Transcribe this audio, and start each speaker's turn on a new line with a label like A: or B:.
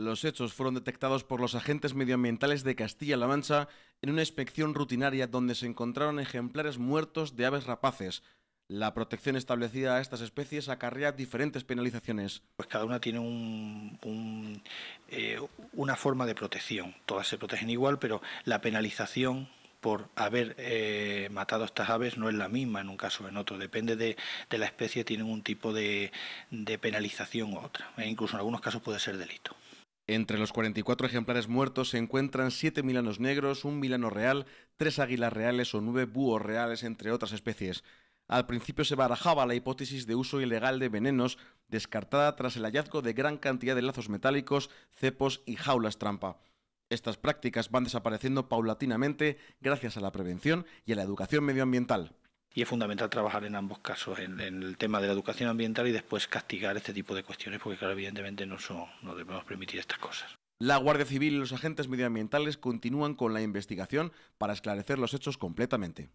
A: Los hechos fueron detectados por los agentes medioambientales de Castilla-La Mancha en una inspección rutinaria donde se encontraron ejemplares muertos de aves rapaces. La protección establecida a estas especies acarrea diferentes penalizaciones. Pues cada una tiene
B: eh, una forma de protección. Todas se protegen igual, pero la penalización por haber eh, matado estas aves no es la misma en un caso o en otro. Depende de, la especie, tienen un tipo de, de penalización u otra. E incluso en algunos casos puede ser delito.
A: Entre los 44 ejemplares muertos se encuentran 7 milanos negros, un milano real, tres águilas reales o 9 búhos reales, entre otras especies. Al principio se barajaba la hipótesis de uso ilegal de venenos, descartada tras el hallazgo de gran cantidad de lazos metálicos, cepos y jaulas trampa. Estas prácticas van desapareciendo paulatinamente gracias a la prevención y a la educación medioambiental y es fundamental trabajar en ambos casos, en,
B: el tema de la educación ambiental y después castigar este tipo de cuestiones, porque claro, evidentemente no, no debemos permitir
A: estas cosas. La Guardia Civil y los agentes medioambientales continúan con la investigación para esclarecer los hechos completamente.